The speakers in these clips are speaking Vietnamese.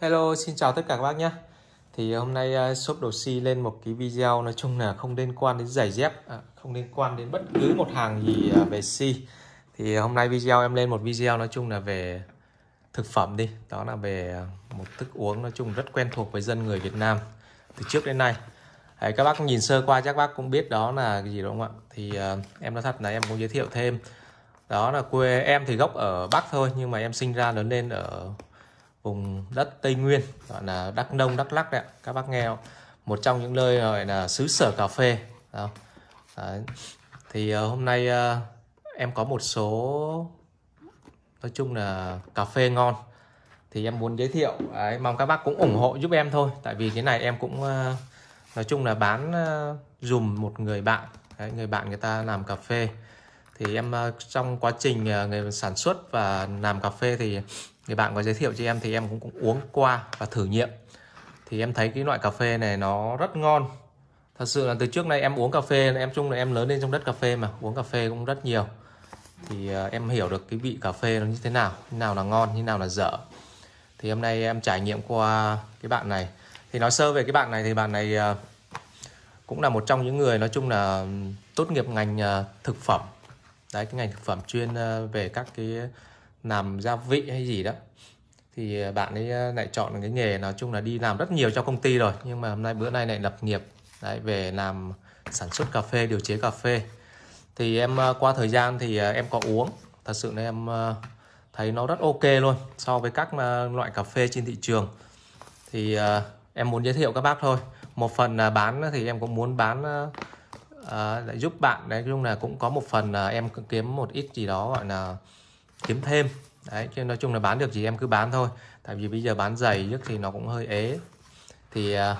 Hello, xin chào tất cả các bác nhé. Thì hôm nay à, shop đồ si lên một cái video nói chung là không liên quan đến giày dép, à, không liên quan đến bất cứ một hàng gì à, về si. Thì hôm nay video em lên một video nói chung là về thực phẩm đi, đó là về một thức uống nói chung rất quen thuộc với dân người Việt Nam từ trước đến nay. Đấy, các bác nhìn sơ qua chắc bác cũng biết đó là cái gì đúng không ạ? Thì em nói thật là em cũng giới thiệu thêm. Đó là quê em thì gốc ở Bắc thôi nhưng mà em sinh ra lớn lên ở vùng đất Tây Nguyên gọi là Đắk Nông Đắk lắc đấy các bác nghe một trong những nơi gọi là xứ sở cà phê đó. Đấy. thì ờ, hôm nay ờ, em có một số nói chung là cà phê ngon thì em muốn giới thiệu đấy, mong các bác cũng ủng hộ giúp em thôi tại vì cái này em cũng ờ, nói chung là bán dùm một người bạn đấy, người bạn người ta làm cà phê thì em trong quá trình người sản xuất và làm cà phê thì người bạn có giới thiệu cho em thì em cũng, cũng uống qua và thử nghiệm thì em thấy cái loại cà phê này nó rất ngon thật sự là từ trước nay em uống cà phê em chung là em lớn lên trong đất cà phê mà uống cà phê cũng rất nhiều thì ờ, em hiểu được cái vị cà phê nó như thế nào như nào là ngon như nào là dở thì hôm nay em trải nghiệm qua cái bạn này thì nói sơ về cái bạn này thì bạn này ờ, cũng là một trong những người nói chung là tốt nghiệp ngành ờ, thực phẩm đấy cái ngành thực phẩm chuyên về các cái làm gia vị hay gì đó thì à, bạn ấy à, lại chọn cái nghề nói chung là đi làm rất nhiều cho công ty rồi nhưng mà hôm nay bữa nay lại lập nghiệp lại về làm sản xuất cà phê điều chế cà phê thì em à, qua thời gian thì em có uống thật sự là em thấy nó rất ok luôn so với các loại cà phê trên thị trường thì em muốn giới thiệu các bác thôi một phần bán thì em cũng muốn bán lại giúp bạn đấy chung là cũng có một phần em kiếm một ít gì đó gọi là kiếm thêm đấy chứ nói chung là bán được gì em cứ bán thôi tại vì bây giờ bán giày nhất thì nó cũng hơi ế thì uh,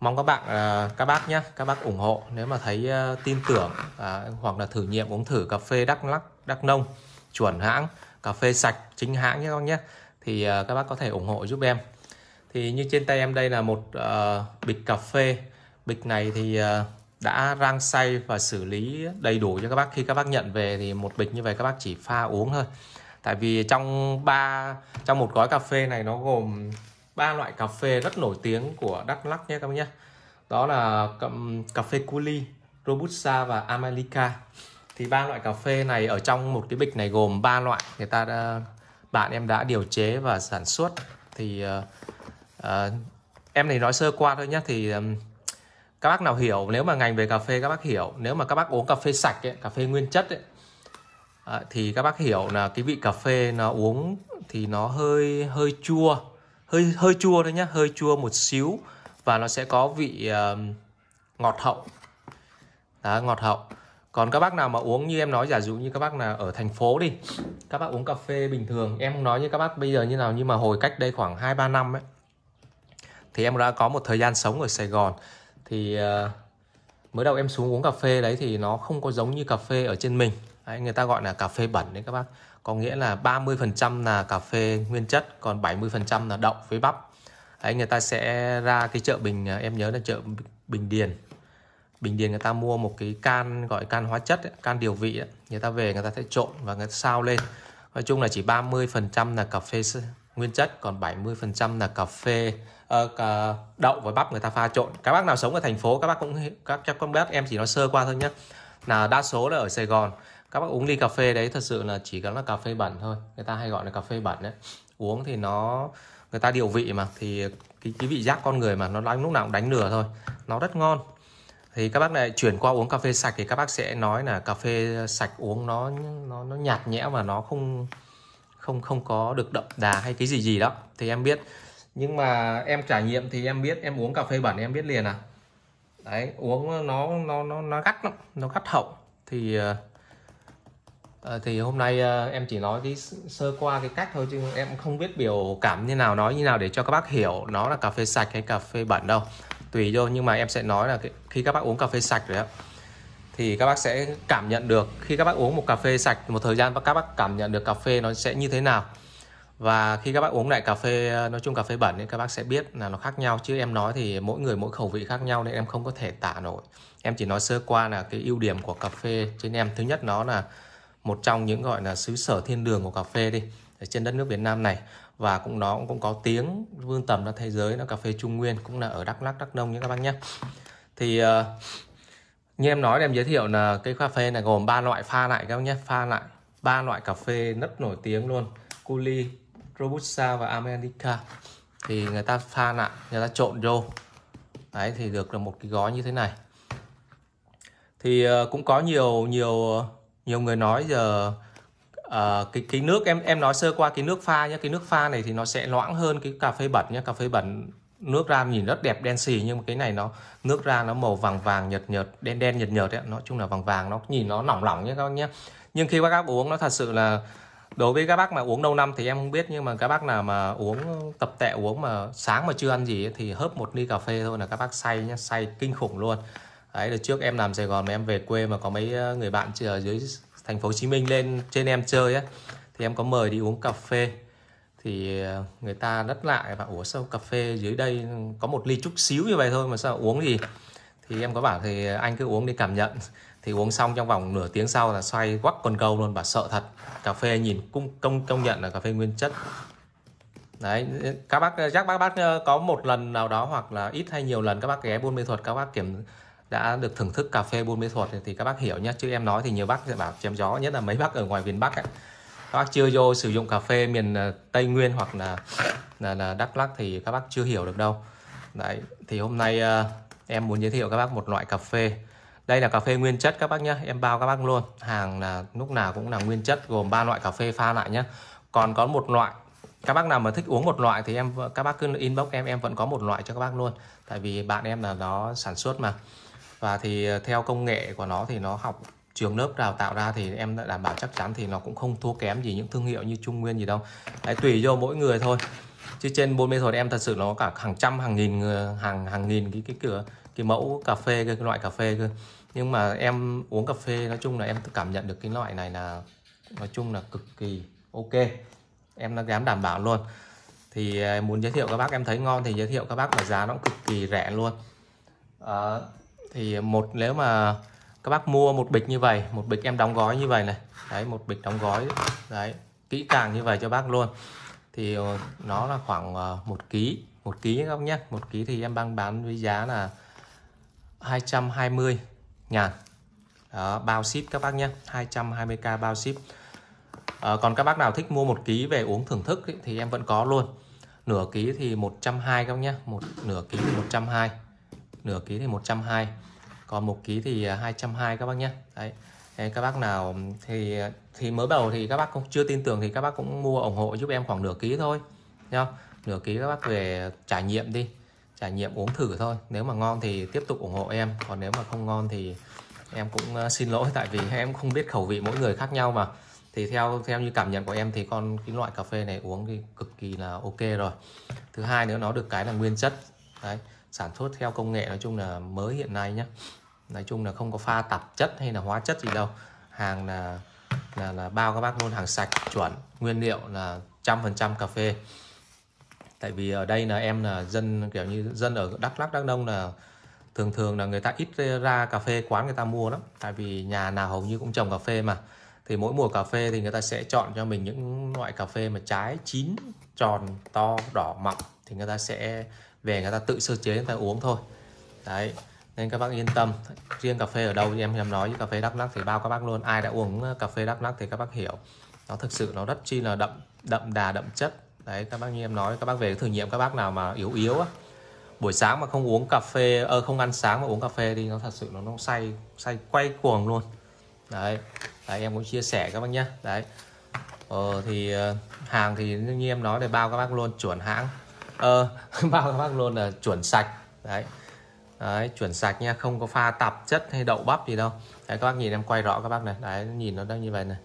mong các bạn uh, các bác nhé các bác ủng hộ nếu mà thấy uh, tin tưởng uh, hoặc là thử nghiệm uống thử cà phê đắk lắc đắk nông chuẩn hãng cà phê sạch chính hãng nhé con nhé thì uh, các bác có thể ủng hộ giúp em thì như trên tay em đây là một uh, bịch cà phê bịch này thì uh, đã rang xay và xử lý đầy đủ cho các bác khi các bác nhận về thì một bịch như vậy các bác chỉ pha uống thôi tại vì trong ba trong một gói cà phê này nó gồm ba loại cà phê rất nổi tiếng của Đắk lắc nhé các bác nhé đó là cà phê cu Robusta và Amalica thì ba loại cà phê này ở trong một cái bịch này gồm ba loại người ta đã, bạn em đã điều chế và sản xuất thì uh, uh, em này nói sơ qua thôi nhé thì um, các bác nào hiểu nếu mà ngành về cà phê các bác hiểu nếu mà các bác uống cà phê sạch ấy, cà phê nguyên chất ấy, à, thì các bác hiểu là cái vị cà phê nó uống thì nó hơi hơi chua hơi hơi chua thôi nhá hơi chua một xíu và nó sẽ có vị uh, ngọt hậu đó, ngọt hậu còn các bác nào mà uống như em nói giả dụ như các bác là ở thành phố đi các bác uống cà phê bình thường em không nói như các bác bây giờ như nào nhưng mà hồi cách đây khoảng 2-3 năm ấy thì em đã có một thời gian sống ở Sài Gòn thì ờ, mới đầu em xuống uống cà phê đấy thì nó không có giống như cà phê ở trên mình đấy, người ta gọi là cà phê bẩn đấy các bác có nghĩa là 30% là cà phê nguyên chất còn 70% là đậu với bắp đấy người ta sẽ ra cái chợ bình ờ, em nhớ là chợ bình điền bình điền người ta mua một cái can gọi can hóa chất ấy, can điều vị ấy. người ta về người ta sẽ trộn và người ta sao lên nói chung là chỉ 30% là cà phê nguyên chất còn 70% là cà phê uh, cà đậu với bắp người ta pha trộn các bác nào sống ở thành phố các bác cũng các chắc con bác em chỉ nói sơ qua thôi nhé là đa số là ở Sài Gòn các bác uống ly cà phê đấy thật sự là chỉ có là cà phê bẩn thôi người ta hay gọi là cà phê bẩn đấy uống thì nó người ta điều vị mà thì cái, cái vị giác con người mà nó đánh lúc nào cũng đánh lừa thôi nó rất ngon thì các bác này chuyển qua uống cà phê sạch thì các bác sẽ nói là cà phê sạch uống nó nó nó nhạt nhẽo và nó không không không có được đậm đà hay cái gì gì đó thì em biết nhưng mà em trải nghiệm thì em biết em uống cà phê bẩn em biết liền à đấy uống nó nó nó nó gắt lắm nó gắt hậu thì uh, thì hôm nay uh, em chỉ nói cái sơ qua cái cách thôi chứ em không biết biểu cảm như nào nói như nào để cho các bác hiểu nó là cà phê sạch hay cà phê bẩn đâu tùy thôi nhưng mà em sẽ nói là cái, khi các bác uống cà phê sạch rồi đó thì các bác sẽ cảm nhận được khi các bác uống một cà phê sạch một thời gian và các bác cảm nhận được cà phê nó sẽ như thế nào và khi các bác uống lại cà phê nói chung cà phê bẩn thì các bác sẽ biết là nó khác nhau chứ em nói thì mỗi người mỗi khẩu vị khác nhau nên em không có thể tả nổi em chỉ nói sơ qua là cái ưu điểm của cà phê trên em thứ nhất nó là một trong những gọi là xứ sở thiên đường của cà phê đi ở trên đất nước Việt Nam này và cũng nó cũng có tiếng vương tầm ra thế giới nó cà phê Trung Nguyên cũng là ở Đắk Lắk Đắk Nông nhé các bác nhé thì uh, như em nói em giới thiệu là cây cà phê này gồm ba loại pha lại các nhé pha lại ba loại cà phê rất nổi tiếng luôn Culi Robusta và America thì người ta pha lại người ta trộn vô đấy thì được là một cái gói như thế này thì ờ, cũng có nhiều nhiều nhiều người nói giờ à, cái cái nước em em nói sơ qua cái nước pha nhé cái nước pha này thì nó sẽ loãng hơn cái cà phê bẩn nhé cà phê bẩn nước ra nhìn rất đẹp đen xì nhưng mà cái này nó nước ra nó màu vàng vàng nhợt nhợt đen đen nhợt nhợt ấy. nói chung là vàng vàng nó nhìn nó lỏng lỏng nhé các bác nhé nhưng khi các bác uống nó thật sự là đối với các bác mà uống lâu năm thì em không biết nhưng mà các bác nào mà uống tập tệ uống mà sáng mà chưa ăn gì ấy, thì hớp một ly cà phê thôi là các bác say nhá say kinh khủng luôn đấy đợt trước em làm Sài Gòn mà em về quê mà có mấy ờ, người bạn ở dưới thành phố Hồ Chí Minh lên trên em chơi á thì em có mời đi uống cà phê thì ờ, người ta rất lại và ủa sao cà phê dưới đây có một ly chút xíu như vậy thôi mà sao uống gì thì em có bảo thì anh cứ uống đi cảm nhận thì uống xong trong vòng nửa tiếng sau là xoay quắc con câu luôn và sợ thật cà phê nhìn cung công công nhận là cà phê nguyên chất đấy các bác chắc bác bác ờ, có một lần nào đó hoặc là ít hay nhiều lần các bác ghé buôn mê thuật các bác kiểm đã được thưởng thức cà phê buôn mê thuật thì các bác hiểu nhá chứ em nói thì nhiều bác sẽ bảo chém gió nhất là mấy bác ở ngoài miền bắc ấy các bác chưa vô sử dụng cà phê miền à, Tây Nguyên hoặc là là, là Đắk lắc thì các bác chưa hiểu được đâu đấy thì hôm nay uh, em muốn giới thiệu các bác một loại cà phê đây là cà phê nguyên chất các bác nhé em bao các bác luôn hàng là lúc nào cũng là nguyên chất gồm ba loại cà phê pha lại nhé còn có một loại các bác nào mà thích uống một loại thì em các bác cứ inbox em em vẫn có một loại cho các bác luôn tại vì bạn em là nó sản xuất mà và thì à, theo công nghệ của nó thì nó học trường lớp đào tạo ra thì em đã đảm bảo chắc chắn thì nó cũng không thua kém gì những thương hiệu như Trung Nguyên gì đâu đấy tùy vô mỗi người thôi chứ trên bốn mê thuật em thật sự nó cả hàng trăm hàng nghìn ờ, hàng hàng nghìn cái cái cửa cái mẫu cà phê cái loại cà phê cơ nhưng mà em uống cà phê nói chung là em cảm nhận được cái loại này là nói chung là cực kỳ ok em đã dám đảm bảo luôn thì ờ, muốn giới thiệu các bác em thấy ngon thì giới thiệu các bác mà giá nó cũng cực kỳ rẻ luôn à, thì một nếu mà các bác mua một bịch như vậy một bịch em đóng gói như vậy này đấy một bịch đóng gói đấy kỹ càng như vậy cho bác luôn thì ờ, nó là khoảng ờ, một ký một ký các bác nhé một ký thì em đang bán với giá là 220 ngàn đó, bao ship các bác nhé 220k bao ship à, còn các bác nào thích mua một ký về uống thưởng thức ý, thì em vẫn có luôn nửa ký thì 120 các bác nhé một nửa ký thì 120 nửa ký thì 120 còn một ký thì 220 à, các bác nhé đấy các bác nào thì à, thì mới đầu thì các bác cũng chưa tin tưởng thì các bác cũng mua ủng hộ giúp em khoảng nửa ký thôi nhá nửa ký các bác về trải nghiệm đi trải nghiệm uống thử thôi nếu mà ngon thì tiếp tục ủng hộ em còn nếu mà không ngon thì em cũng à, xin lỗi tại vì em không biết khẩu vị mỗi người khác nhau mà thì theo theo như cảm nhận của em thì con cái loại cà phê này uống thì cực kỳ là ok rồi thứ hai nữa nó được cái là nguyên chất đấy sản xuất theo công nghệ nói chung là mới hiện nay nhé nói chung là không có pha tạp chất hay là hóa chất gì đâu hàng là là, là bao các bác luôn hàng sạch chuẩn nguyên liệu là trăm phần trăm cà phê tại vì ở đây là em là dân kiểu như dân ở đắk lắc đắk nông là thường thường là người ta ít ra cà phê quán người ta mua lắm tại vì nhà nào hầu như cũng trồng cà phê mà thì mỗi mùa cà phê thì người ta sẽ chọn cho mình những loại cà phê mà trái chín tròn to đỏ mọng thì người ta sẽ về người ta tự sơ chế người ta uống thôi đấy nên các bác yên tâm riêng cà phê ở đâu em em nói với cà phê đắk lắc thì bao các bác luôn ai đã uống ờ, cà phê đắk lắc thì các bác hiểu nó thực sự nó rất chi là đậm đậm đà đậm chất đấy các bác như em nói các bác về thử nghiệm các bác nào mà yếu yếu á buổi sáng mà không uống cà phê ơ ờ, không ăn sáng mà uống cà phê đi nó thật sự nó nó say say quay cuồng luôn đấy, đấy em cũng chia sẻ các bác nhé đấy ờ, thì ờ, hàng thì như em nói để bao các bác luôn chuẩn hãng ờ, bao bác luôn là chuẩn sạch đấy đấy chuẩn sạch nha không có pha tạp chất hay đậu bắp gì đâu đấy các bác nhìn em quay rõ các bác này đấy nhìn nó đang như vậy này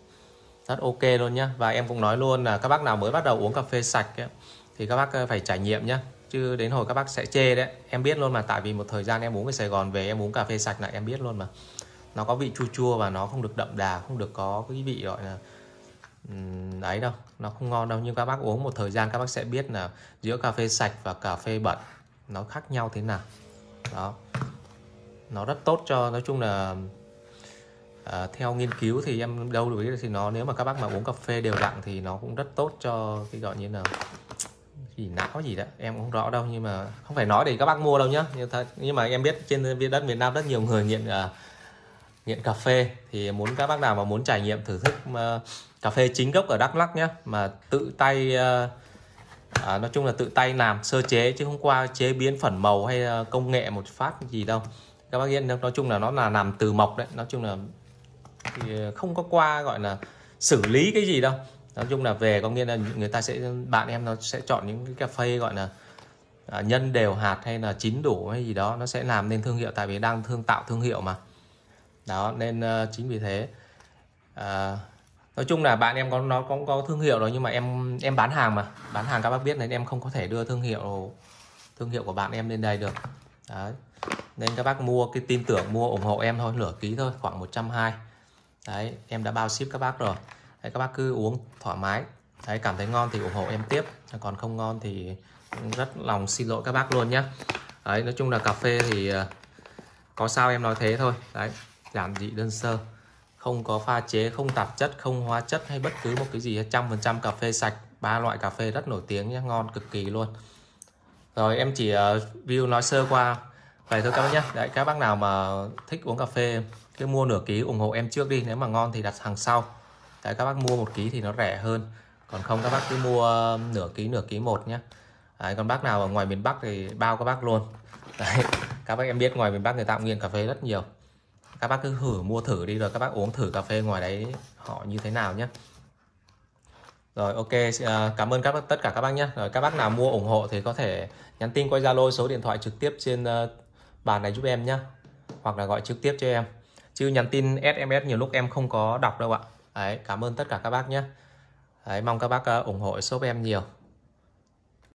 rất ok luôn nhá và em cũng nói luôn là các bác nào mới bắt đầu uống cà phê sạch ấy, thì các bác ờ, phải trải nghiệm nhá chứ đến hồi các bác sẽ chê đấy em biết luôn mà tại vì một thời gian em uống cái Sài Gòn về em uống cà phê sạch lại em biết luôn mà nó có vị chua chua và nó không được đậm đà không được có cái vị gọi là ấy đâu nó không ngon đâu nhưng các bác uống một thời gian các bác sẽ biết là giữa cà phê sạch và cà phê bẩn nó khác nhau thế nào đó nó rất tốt cho nói chung là à, theo nghiên cứu thì em đâu được biết thì nó nếu mà các bác mà uống cà phê đều đặn thì nó cũng rất tốt cho cái gọi như là gì não gì đó em không rõ đâu nhưng mà không phải nói để các bác mua đâu nhá nhưng, thật, nhưng mà em biết trên đất miền Nam rất nhiều người nghiện à, nghiện cà phê thì muốn các bác nào mà muốn trải nghiệm thử thức uh, cà phê chính gốc ở Đắk Lắk nhé mà tự tay ờ, à, nói chung là tự tay làm sơ chế chứ không qua chế biến phẩm màu hay ờ, công nghệ một phát gì đâu các bác yên nói chung là nó là làm từ mộc đấy nói chung là thì không có qua gọi là xử lý cái gì đâu nói chung là về có nghĩa là người ta sẽ bạn em nó sẽ chọn những cái cà phê gọi là à, nhân đều hạt hay là chín đủ hay gì đó nó sẽ làm nên thương hiệu tại vì đang thương tạo thương hiệu mà đó nên uh, chính vì thế uh, nói chung là bạn em có nó cũng có, có thương hiệu rồi nhưng mà em em bán hàng mà bán hàng các bác biết nên em không có thể đưa thương hiệu thương hiệu của bạn em lên đây được đấy nên các bác mua cái tin tưởng mua ủng hộ em thôi nửa ký thôi khoảng 120 đấy em đã bao ship các bác rồi đấy, các bác cứ uống thoải mái thấy cảm thấy ngon thì ủng hộ em tiếp còn không ngon thì rất lòng xin lỗi các bác luôn nhé đấy nói chung là cà phê thì ờ, có sao em nói thế thôi đấy giản dị đơn sơ không có pha chế không tạp chất không hóa chất hay bất cứ một cái gì trăm phần trăm cà phê sạch ba loại cà phê rất nổi tiếng nhé ngon cực kỳ luôn rồi em chỉ uh, view nói sơ qua vậy thôi các bác nhé đấy các bác nào mà thích uống cà phê cứ mua nửa ký ủng hộ em trước đi nếu mà ngon thì đặt hàng sau đấy các bác mua một ký thì nó rẻ hơn còn không các bác cứ mua nửa ký nửa ký một nhé đấy, còn bác nào ở ngoài miền Bắc thì bao các bác luôn đấy các bác em biết ngoài miền Bắc người ta cũng nghiền cà phê rất nhiều các bác cứ thử mua thử đi rồi các bác uống thử cà phê ngoài đấy họ như thế nào nhé rồi ok à, cảm ơn các bác, tất cả các bác nhé rồi các bác nào mua ủng hộ thì có thể nhắn tin qua zalo số điện thoại trực tiếp trên ờ, bàn này giúp em nhé hoặc là gọi trực tiếp cho em chứ nhắn tin sms nhiều lúc em không có đọc đâu ạ đấy cảm ơn tất cả các bác nhé đấy mong các bác ờ, ủng hộ shop em nhiều